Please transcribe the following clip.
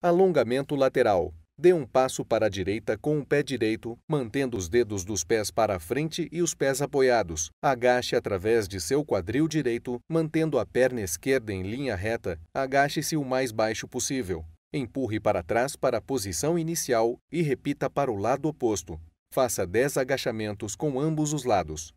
Alongamento lateral. Dê um passo para a direita com o pé direito, mantendo os dedos dos pés para a frente e os pés apoiados. Agache através de seu quadril direito, mantendo a perna esquerda em linha reta. Agache-se o mais baixo possível. Empurre para trás para a posição inicial e repita para o lado oposto. Faça 10 agachamentos com ambos os lados.